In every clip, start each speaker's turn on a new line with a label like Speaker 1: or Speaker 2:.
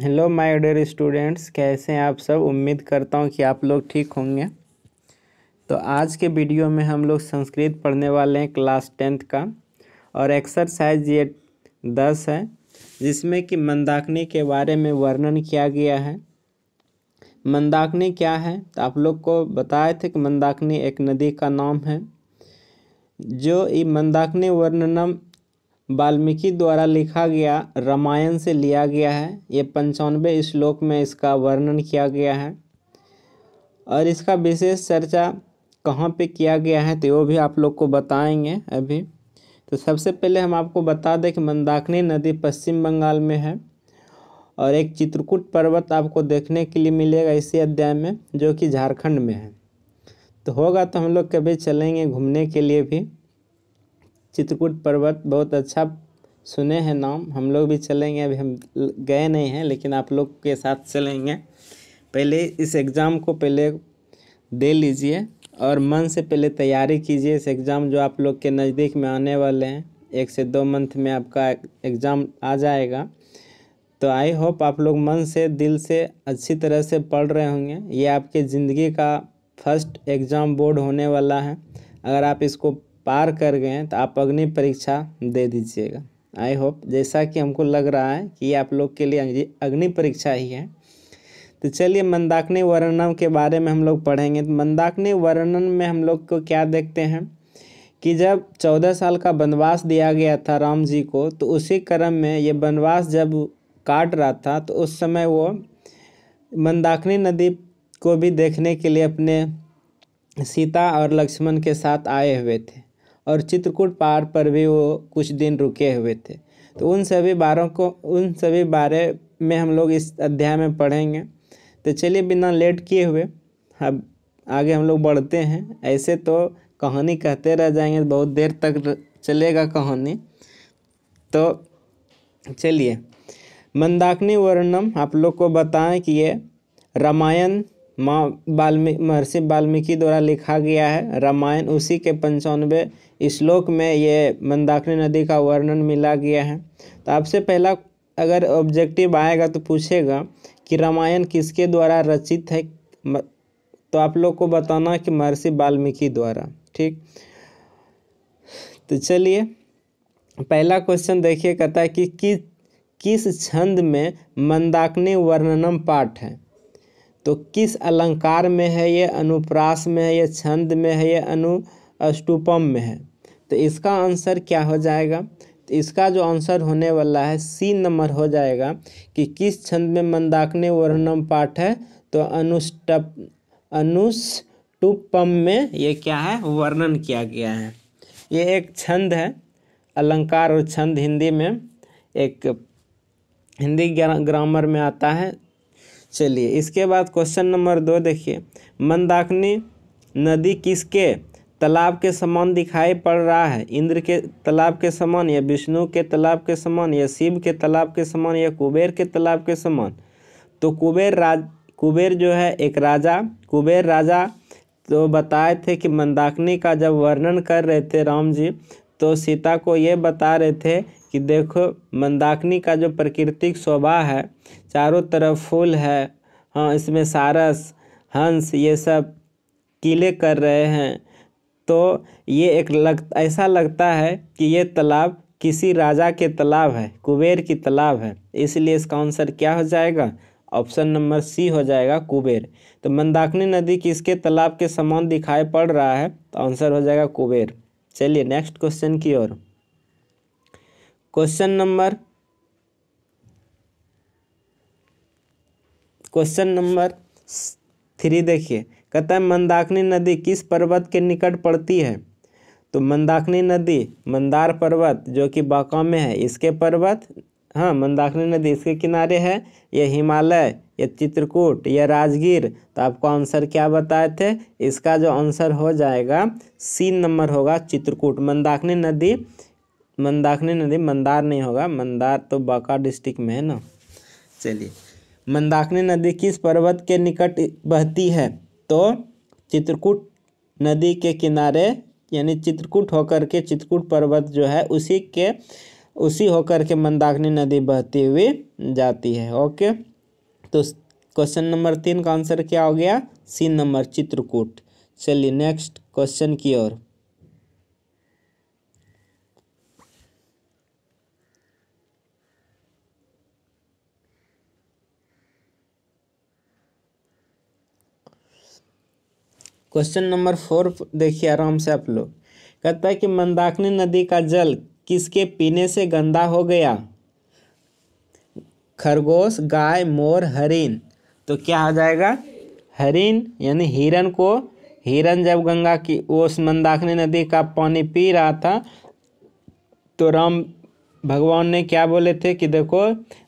Speaker 1: hello my dear students कैसे हैं आप सब उम्मीद करता हूँ कि आप लोग ठीक होंगे तो आज के वीडियो में हम लोग संस्कृत पढ़ने वाले हैं क्लास टेंथ का और एक्सरसाइज ये दस है जिसमें कि मंदाकिनी के बारे में वर्णन किया गया है मंदाकिनी क्या है तो आप लोग को बताए थे कि मंदाकिनी एक नदी का नाम है जो ये मंदाकिनी वर्णनम वाल्मीकि द्वारा लिखा गया रामायण से लिया गया है ये पंचानवे श्लोक में इसका वर्णन किया गया है और इसका विशेष चर्चा कहाँ पे किया गया है तो वो भी आप लोग को बताएंगे अभी तो सबसे पहले हम आपको बता दें कि मंदाकिनी नदी पश्चिम बंगाल में है और एक चित्रकूट पर्वत आपको देखने के लिए मिलेगा इसी अध्याय में जो कि झारखंड में है तो होगा तो हम लोग कभी चलेंगे घूमने के लिए भी चित्रकूट पर्वत बहुत अच्छा सुने हैं नाम हम लोग भी चलेंगे अभी हम गए नहीं हैं लेकिन आप लोग के साथ चलेंगे पहले इस एग्ज़ाम को पहले दे लीजिए और मन से पहले तैयारी कीजिए इस एग्ज़ाम जो आप लोग के नज़दीक में आने वाले हैं एक से दो मंथ में आपका एग्ज़ाम आ जाएगा तो आई होप आप लोग मन से दिल से अच्छी तरह से पढ़ रहे होंगे ये आपके ज़िंदगी का फर्स्ट एग्ज़ाम बोर्ड होने वाला है अगर आप इसको पार कर गए हैं तो आप अग्नि परीक्षा दे दीजिएगा आई होप जैसा कि हमको लग रहा है कि आप लोग के लिए अग्नि परीक्षा ही है तो चलिए मंदाकिनी वर्णन के बारे में हम लोग पढ़ेंगे तो मंदाकिनी वर्णन में हम लोग को क्या देखते हैं कि जब चौदह साल का वनवास दिया गया था राम जी को तो उसी क्रम में ये वनवास जब काट रहा था तो उस समय वो मंदाकिनी नदी को भी देखने के लिए अपने सीता और लक्ष्मण के साथ आए हुए थे और चित्रकूट पहाड़ पर भी वो कुछ दिन रुके हुए थे तो उन सभी बारों को उन सभी बारे में हम लोग इस अध्याय में पढ़ेंगे तो चलिए बिना लेट किए हुए अब आगे हम लोग बढ़ते हैं ऐसे तो कहानी कहते रह जाएंगे बहुत देर तक चलेगा कहानी तो चलिए मंदाकिनी वर्णम आप लोग को बताएं कि ये रामायण माँ वाल्मीकि महर्षि वाल्मीकि द्वारा लिखा गया है रामायण उसी के पंचानवे श्लोक में ये मंदाकिनी नदी का वर्णन मिला गया है तो आपसे पहला अगर ऑब्जेक्टिव आएगा तो पूछेगा कि रामायण किसके द्वारा रचित है तो आप लोग को बताना कि महर्षि वाल्मीकि द्वारा ठीक तो चलिए पहला क्वेश्चन देखिए कहता है कि किस किस छंद में मंदाकिनी वर्णनम पाठ है तो किस अलंकार में है ये अनुप्रास में है ये छंद में है ये अष्टुपम में है तो इसका आंसर क्या हो जाएगा तो इसका जो आंसर होने वाला है सी नंबर हो जाएगा कि किस छंद में मंदाकने वर्णम पाठ है तो अनुष्टप अनुष्टुपम में ये क्या है वर्णन किया गया है ये एक छंद है अलंकार और छंद हिंदी में एक हिंदी ग्रामर में आता है चलिए इसके बाद क्वेश्चन नंबर दो देखिए मंदाकिनी नदी किसके तालाब के समान दिखाई पड़ रहा है इंद्र के तालाब के समान या विष्णु के तालाब के समान या शिव के तालाब के समान या कुबेर के तालाब के समान तो कुबेर राज कुबेर जो है एक राजा कुबेर राजा तो बताए थे कि मंदाकिनी का जब वर्णन कर रहे थे राम जी तो सीता को ये बता रहे थे कि देखो मंदाकिनी का जो प्राकृतिक शोभा है चारों तरफ फूल है हाँ इसमें सारस हंस ये सब किले कर रहे हैं तो ये एक लग ऐसा लगता है कि ये तालाब किसी राजा के तालाब है कुबेर की तालाब है इसलिए इसका आंसर क्या हो जाएगा ऑप्शन नंबर सी हो जाएगा कुबेर तो मंदाकिनी नदी किसके तालाब के समान दिखाई पड़ रहा है तो आंसर हो जाएगा कुबेर चलिए नेक्स्ट क्वेश्चन की ओर question number question number three देखिए कहता है मंदाकिनी नदी किस पर्वत के निकट पड़ती है तो मंदाकिनी नदी मंदार पर्वत जो कि बाका में है इसके पर्वत हाँ मंदाकिनी नदी इसके किनारे है यह हिमालय या चित्रकूट या राजगीर तो आपको आंसर क्या बताए थे इसका जो आंसर हो जाएगा सी नंबर होगा चित्रकूट मंदाकिनी नदी मंदाकिनी नदी मंदार नहीं होगा मंदार तो बांका डिस्ट्रिक्ट में है ना चलिए मंदाकिनी नदी किस पर्वत के निकट बहती है तो चित्रकूट नदी के किनारे यानी चित्रकूट होकर के चित्रकूट पर्वत जो है उसी के उसी होकर के मंदाकिनी नदी बहती हुई जाती है ओके तो क्वेश्चन नंबर तीन का आंसर क्या हो गया सी नंबर चित्रकूट चलिए नेक्स्ट क्वेश्चन की ओर क्वेश्चन नंबर फोर देखिए आराम से आप लोग कहता है कि मंदाकिनी नदी का जल किसके पीने से गंदा हो गया खरगोश गाय मोर हरिन तो क्या हो जाएगा हरिन यानी हिरन को हिरन जब गंगा की उस मंदाकिनी नदी का पानी पी रहा था तो राम भगवान ने क्या बोले थे कि देखो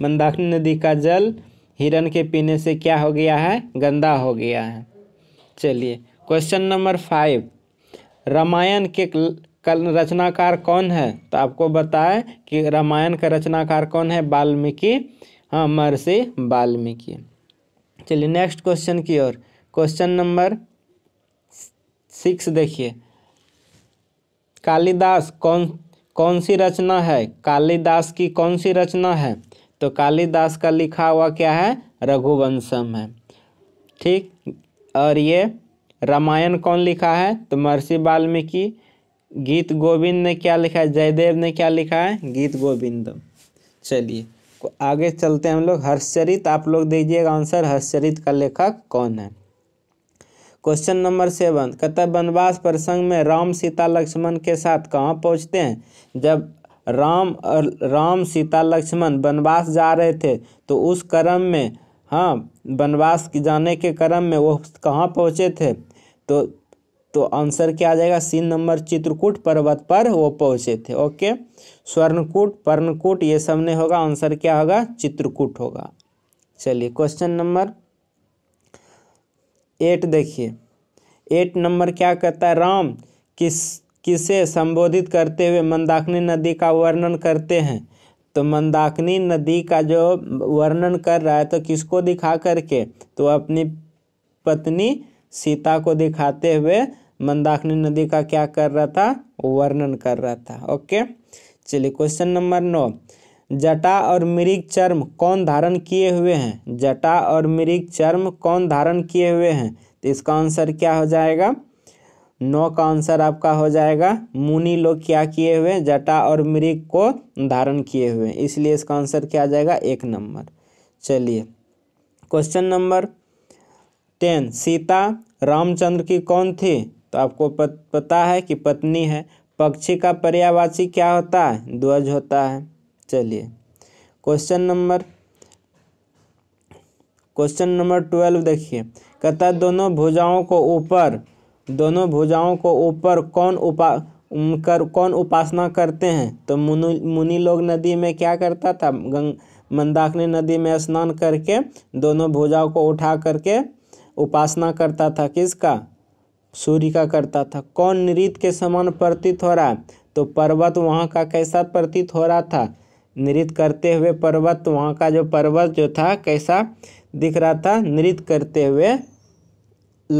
Speaker 1: मंदाकिनी नदी का जल हिरन के पीने से क्या हो गया है गंदा हो गया है चलिए क्वेश्चन नंबर फाइव रामायण के रचनाकार कौन है तो आपको बताए कि रामायण का रचनाकार कौन है वाल्मीकि हाँ महर्षि वाल्मीकि चलिए नेक्स्ट क्वेश्चन की ओर क्वेश्चन नंबर सिक्स देखिए कालिदास कौन कौन सी रचना है कालिदास की कौन सी रचना है तो कालिदास का लिखा हुआ क्या है रघुवंशम है ठीक और ये रामायण कौन लिखा है तो महर्षि वाल्मीकि गीत गोविंद ने क्या लिखा है जयदेव ने क्या लिखा है गीत गोविंद चलिए आगे चलते हैं हम लोग हर्षचरित आप लोग दीजिएगा आंसर हर्षचरित का लेखक कौन है क्वेश्चन नंबर सेवन कतः वनवास प्रसंग में राम सीता लक्ष्मण के साथ कहाँ पहुँचते हैं जब राम और राम सीता लक्ष्मण वनवास जा रहे थे तो उस क्रम में हाँ वनवास जाने के क्रम में वो कहाँ पहुँचे थे तो तो आंसर क्या आ जाएगा सी नंबर चित्रकूट पर्वत पर वो पहुंचे थे ओके स्वर्णकूट पर्णकूट ये सब नहीं होगा आंसर क्या होगा चित्रकूट होगा चलिए क्वेश्चन नंबर एट देखिए एट नंबर क्या कहता है राम किस किसे संबोधित करते हुए मंदाकिनी नदी का वर्णन करते हैं तो मंदाकिनी नदी का जो वर्णन कर रहा है तो किसको दिखा करके तो अपनी पत्नी सीता को दिखाते हुए मंदाकिनी नदी का क्या कर रहा था वर्णन कर रहा था ओके चलिए क्वेश्चन नंबर नौ जटा और मृग चर्म कौन धारण किए हुए हैं जटा और मृग चर्म कौन धारण किए हुए हैं तो इसका आंसर क्या हो जाएगा नौ का आंसर आपका हो जाएगा मुनि लोग क्या किए हुए हैं जटा और मृग को धारण किए हुए हैं इसलिए इसका आंसर क्या आ जाएगा एक नंबर चलिए question number ten Sita Ramchandra की कौन थी तो आपको पता है कि पत्नी है पक्षी का पर्यावाची क्या होता है ध्वज होता है चलिए question number question number twelve देखिए कथा दोनों भुजाओं को ऊपर दोनों भुजाओं को ऊपर कौन उपा कर कौन उपासना करते हैं तो मुनि मुनि लोग नदी में क्या करता था गंग मंदाकिनी नदी में स्नान करके दोनों भुजाओं को उठा करके उपासना करता था किसका सूर्य का करता था कौन नृत्य के समान प्रतीत हो रहा तो पर्वत वहाँ का कैसा प्रतीत हो रहा था नृत्य करते हुए पर्वत वहाँ का जो पर्वत जो था कैसा दिख रहा था नृत्य करते हुए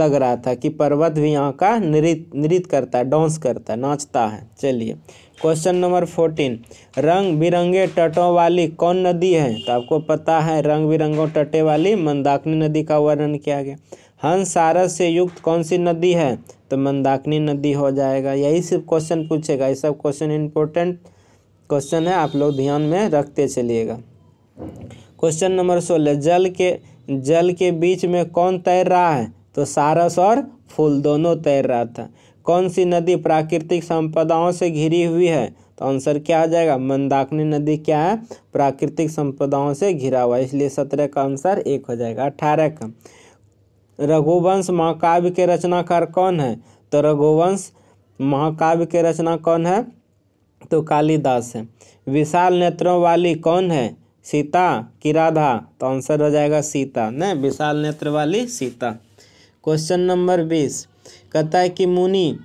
Speaker 1: लग रहा था कि पर्वत भी यहाँ का नृत नृत्य करता है डांस करता है नाचता है चलिए क्वेश्चन नंबर फोर्टीन रंग बिरंगे तटों वाली कौन नदी है तो आपको पता है रंग बिरंगों तटे वाली मंदाकिनी नदी का वर्णन किया गया हंस सारस से युक्त कौन सी नदी है तो मंदाकिनी नदी हो जाएगा यही सिर्फ क्वेश्चन पूछेगा ये सब क्वेश्चन इंपॉर्टेंट क्वेश्चन है आप लोग ध्यान में रखते चलिएगा क्वेश्चन नंबर सोलह जल के जल के बीच में कौन तैर रहा है तो सारस और फूल दोनों तैर रहा था कौन सी नदी प्राकृतिक संपदाओं से घिरी हुई है तो आंसर क्या आ जाएगा मंदाकिनी नदी क्या है प्राकृतिक संपदाओं से घिरा हुआ है इसलिए सत्रह का आंसर एक हो जाएगा अठारह का रघुवंश महाकाव्य के रचनाकार कौन है तो रघुवंश महाकाव्य के रचना कौन है तो कालिदास है विशाल नेत्रों वाली कौन है सीता किराधा तो आंसर हो जाएगा सीता न विशाल नेत्र वाली सीता क्वेश्चन नंबर बीस कहता है कि मुनि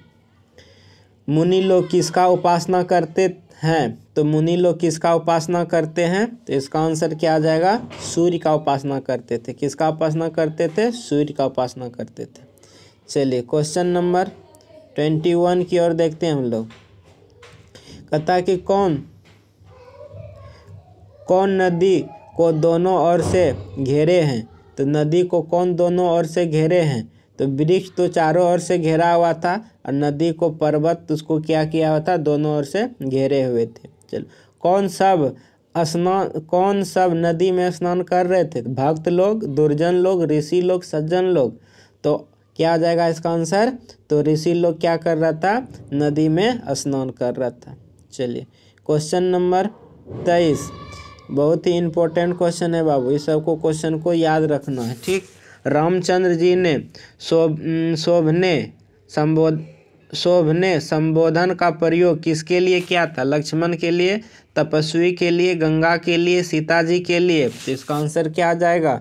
Speaker 1: मुनि लोग किसका उपासना करते हैं तो मुनि लोग किसका उपासना करते हैं तो इसका आंसर क्या आ जाएगा सूर्य का उपासना करते थे किसका उपासना करते थे सूर्य का उपासना करते थे चलिए क्वेश्चन नंबर ट्वेंटी वन की ओर देखते हैं हम लोग कहता है कि कौन कौन नदी को दोनों ओर से घेरे हैं तो नदी को कौन दोनों ओर से घेरे हैं तो वृक्ष तो चारों ओर से घेरा हुआ था और नदी को पर्वत उसको क्या किया हुआ था दोनों ओर से घेरे हुए थे चलो कौन सब स्नान कौन सब नदी में स्नान कर रहे थे भक्त लोग दुर्जन लोग ऋषि लोग सज्जन लोग तो क्या आ जाएगा इसका आंसर तो ऋषि लोग क्या कर रहा था नदी में स्नान कर रहा था चलिए क्वेश्चन नंबर तेईस बहुत ही इंपॉर्टेंट क्वेश्चन है बाबू इस सबको क्वेश्चन को याद रखना है ठीक रामचंद्र जी ने शोभ शोभने संबोध शोभने संबोधन का प्रयोग किसके लिए किया था लक्ष्मण के लिए तपस्वी के लिए गंगा के लिए सीता जी के लिए तो इसका आंसर क्या आ जाएगा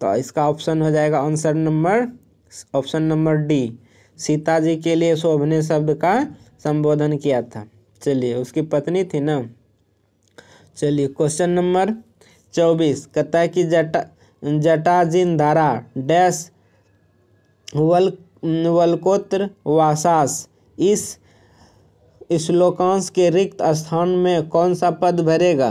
Speaker 1: तो इसका ऑप्शन हो जाएगा answer number option number D Sita ji के लिए शोभने शब्द का संबोधन किया था चलिए उसकी पत्नी थी ना चलिए क्वेश्चन नंबर चौबीस कहता है कि जटा जटाजिन धारा डैश वल वलकोत्र वासास इस श्लोकांश के रिक्त स्थान में कौन सा पद भरेगा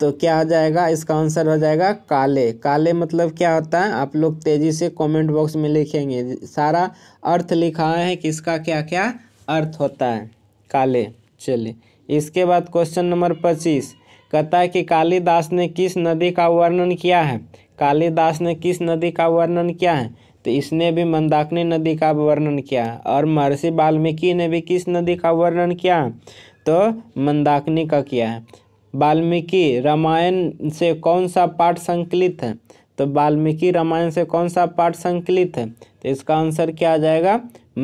Speaker 1: तो क्या हो जाएगा इसका आंसर हो जाएगा काले काले मतलब क्या होता है आप लोग तेज़ी से कमेंट बॉक्स में लिखेंगे सारा अर्थ लिखा है कि इसका क्या क्या अर्थ होता है काले चलिए इसके बाद क्वेश्चन नंबर पच्चीस कहता है कि कालिदास ने किस नदी का वर्णन किया है कालिदास ने किस नदी का वर्णन किया है तो इसने भी मंदाकिनी नदी का वर्णन किया है और महर्षि वाल्मीकि ने भी किस नदी का वर्णन किया है तो मंदाकिनी का किया है वाल्मीकि रामायण से कौन सा पाठ संकलित है तो वाल्मीकि रामायण से कौन सा पाठ संकलित है तो इसका आंसर क्या आ जाएगा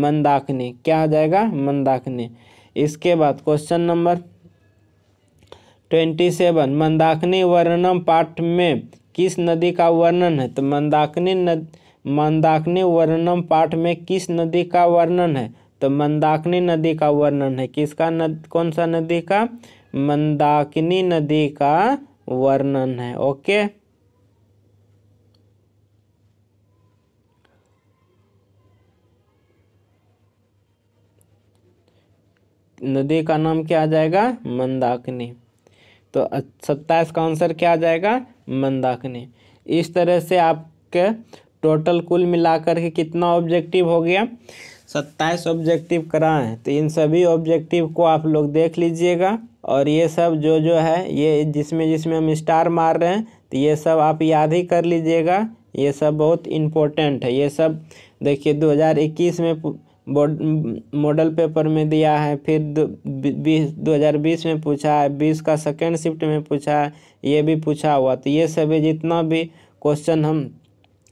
Speaker 1: मंदाकिनी क्या आ जाएगा मंदाकिनी इसके बाद question number twenty seven Mandakini वर्णनम पाठ में किस नदी का वर्णन है तो मंदाकिनी नद मंदाकिनी वर्णम पाठ में किस नदी का वर्णन है तो मंदाकिनी नदी का वर्णन है किसका नद कौन सा नदी का मंदाकिनी नदी का वर्णन है ओके नदी का नाम क्या आ जाएगा मंदाकिनी तो सत्ताईस का आंसर क्या आ जाएगा मंदाकिनी इस तरह से आपके टोटल कुल मिलाकर के कितना ऑब्जेक्टिव हो गया सत्ताईस ऑब्जेक्टिव कराएँ तो इन सभी ऑब्जेक्टिव को आप लोग देख लीजिएगा और ये सब जो जो है ये जिसमें जिसमें हम स्टार मार रहे हैं तो ये सब आप याद ही कर लीजिएगा ये सब बहुत इम्पोर्टेंट है ये सब देखिए 2021 में मॉडल पेपर में दिया है फिर बीस दो हज़ार बीस में पूछा है बीस का सेकेंड शिफ्ट में पूछा है ये भी पूछा हुआ तो ये सभी जितना भी क्वेश्चन हम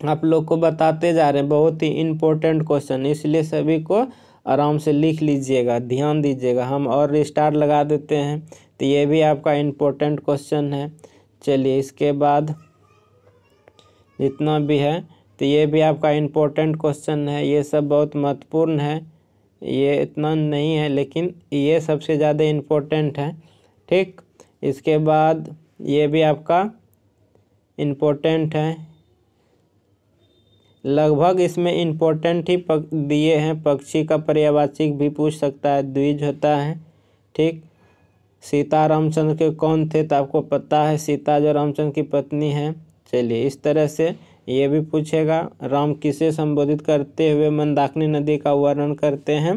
Speaker 1: आप लोग को बताते जा रहे हैं बहुत ही इम्पोर्टेंट क्वेश्चन इसलिए सभी को आराम से लिख लीजिएगा ध्यान दीजिएगा हम और स्टार लगा देते हैं तो ये भी आपका इम्पोर्टेंट क्वेश्चन है चलिए इसके बाद जितना भी है तो ये भी आपका इम्पोर्टेंट क्वेश्चन है ये सब बहुत महत्वपूर्ण है ये इतना नहीं है लेकिन ये सबसे ज़्यादा इम्पोर्टेंट है ठीक इसके बाद ये भी आपका इम्पोर्टेंट है लगभग इसमें इम्पोर्टेंट ही पक दिए हैं पक्षी का पर्यावाचिक भी पूछ सकता है द्विज होता है ठीक सीता रामचंद्र के कौन थे तो आपको पता है सीता जो रामचंद्र की पत्नी है चलिए इस तरह से ये भी पूछेगा राम किसे संबोधित करते हुए मंदाकिनी नदी का वर्णन करते हैं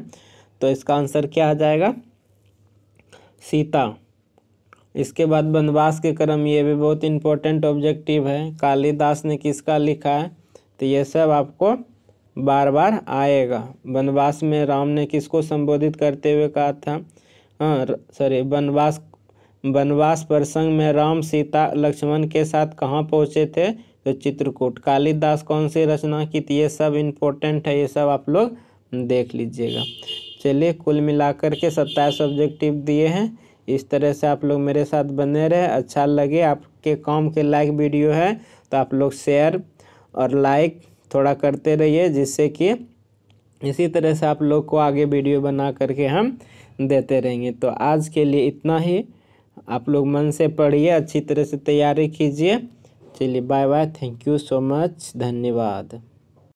Speaker 1: तो इसका आंसर क्या आ जाएगा सीता इसके बाद वनवास के क्रम ये भी बहुत इंपॉर्टेंट ऑब्जेक्टिव है कालिदास ने किसका लिखा है तो ये सब आपको बार बार आएगा वनवास में राम ने किसको संबोधित करते हुए कहा था हाँ सॉरी वनवास वनवास प्रसंग में राम सीता लक्ष्मण के साथ कहाँ पहुँचे थे तो चित्रकूट कालिदास कौन सी रचना की थी ये सब इम्पोर्टेंट है ये सब आप लोग देख लीजिएगा चलिए कुल मिलाकर के सत्ताईस ऑब्जेक्टिव दिए हैं इस तरह से आप लोग मेरे साथ बने रहे अच्छा लगे आपके काम के लायक वीडियो है तो आप लोग शेयर और लाइक थोड़ा करते रहिए जिससे कि इसी तरह से आप लोग को आगे वीडियो बना करके हम देते रहेंगे तो आज के लिए इतना ही आप लोग मन से पढ़िए अच्छी तरह से तैयारी कीजिए चलिए bye bye thank you so much धन्यवाद